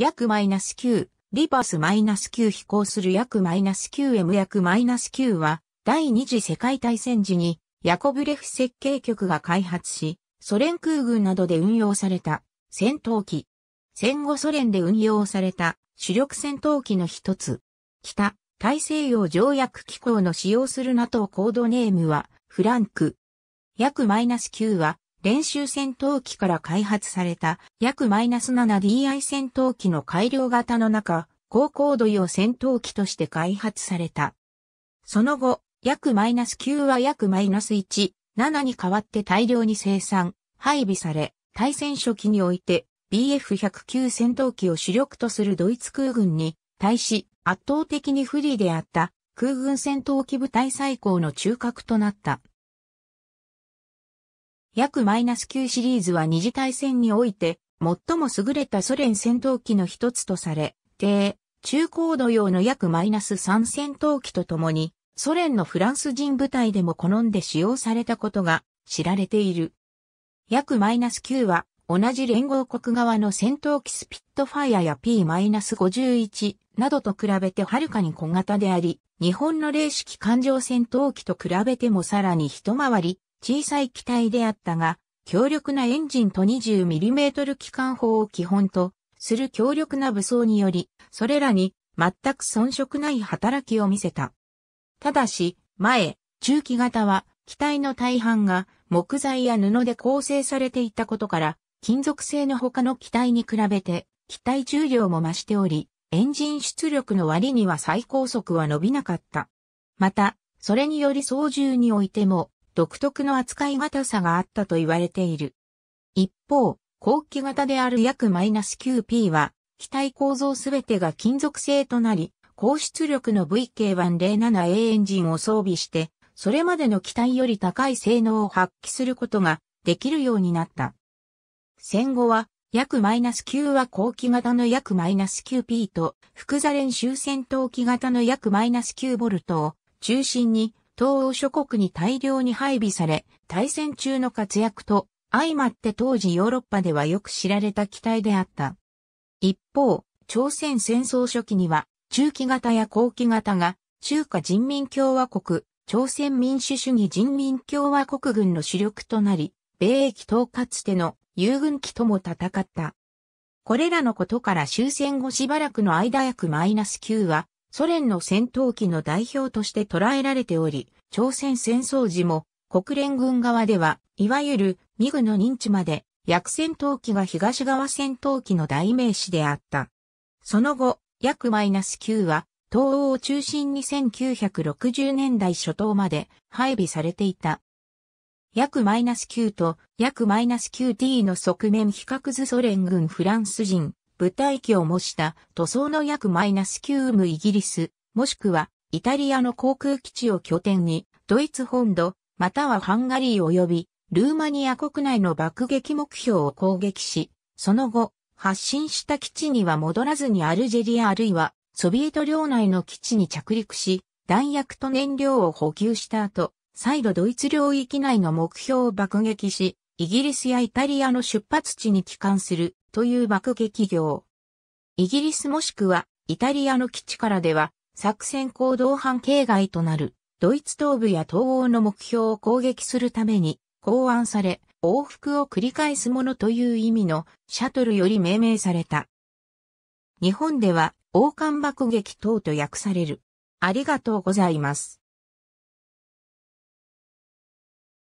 約マイナス -9、リバース -9 飛行する約マイナス -9M 約マイナス -9 は、第二次世界大戦時に、ヤコブレフ設計局が開発し、ソ連空軍などで運用された戦闘機。戦後ソ連で運用された主力戦闘機の一つ。北、大西洋条約機構の使用する NATO コードネームは、フランク。約マイナス -9 は、練習戦闘機から開発された約 -7DI 戦闘機の改良型の中、高高度用戦闘機として開発された。その後、約 -9 は約 -1、7に代わって大量に生産、配備され、対戦初期において BF109 戦闘機を主力とするドイツ空軍に対し圧倒的に不利であった空軍戦闘機部隊最高の中核となった。約 -9 シリーズは二次大戦において、最も優れたソ連戦闘機の一つとされ、低、中高度用の約 -3 戦闘機とともに、ソ連のフランス人部隊でも好んで使用されたことが知られている。約 -9 は、同じ連合国側の戦闘機スピットファイアや P-51 などと比べてはるかに小型であり、日本の零式艦上戦闘機と比べてもさらに一回り小さい機体であったが、強力なエンジンと 20mm 機関砲を基本とする強力な武装により、それらに全く遜色ない働きを見せた。ただし、前、中期型は機体の大半が木材や布で構成されていたことから、金属製の他の機体に比べて、機体重量も増しており、エンジン出力の割には最高速は伸びなかった。また、それにより操縦においても、独特の扱い型さがあったと言われている。一方、後期型である約マイナス 9P は、機体構造すべてが金属製となり、高出力の VK107A エンジンを装備して、それまでの機体より高い性能を発揮することができるようになった。戦後は、約マイナス9は後期型の約マイナス 9P と、複座練習戦闘機型の約マイナス 9V を中心に東欧諸国に大量に配備され、対戦中の活躍と相まって当時ヨーロッパではよく知られた機体であった。一方、朝鮮戦争初期には、中期型や後期型が、中華人民共和国、朝鮮民主主義人民共和国軍の主力となり、米等統括ての友軍機とも戦った。これらのことから終戦後しばらくの間約マイナス9は、ソ連の戦闘機の代表として捉えられており、朝鮮戦争時も国連軍側では、いわゆるミグの認知まで、薬戦闘機が東側戦闘機の代名詞であった。その後、約マイナス9は、東欧を中心に1960年代初頭まで配備されていた。約マイナス9と約マイナス 9D の側面比較図ソ連軍フランス人舞台機を模した塗装の約マイナス9ウムイギリス、もしくはイタリアの航空基地を拠点に、ドイツ本土、またはハンガリー及び、ルーマニア国内の爆撃目標を攻撃し、その後、発進した基地には戻らずにアルジェリアあるいは、ソビエト領内の基地に着陸し、弾薬と燃料を補給した後、再度ドイツ領域内の目標を爆撃し、イギリスやイタリアの出発地に帰還するという爆撃業。イギリスもしくはイタリアの基地からでは作戦行動半径外となるドイツ東部や東欧の目標を攻撃するために考案され往復を繰り返すものという意味のシャトルより命名された。日本では王冠爆撃等と訳される。ありがとうございます。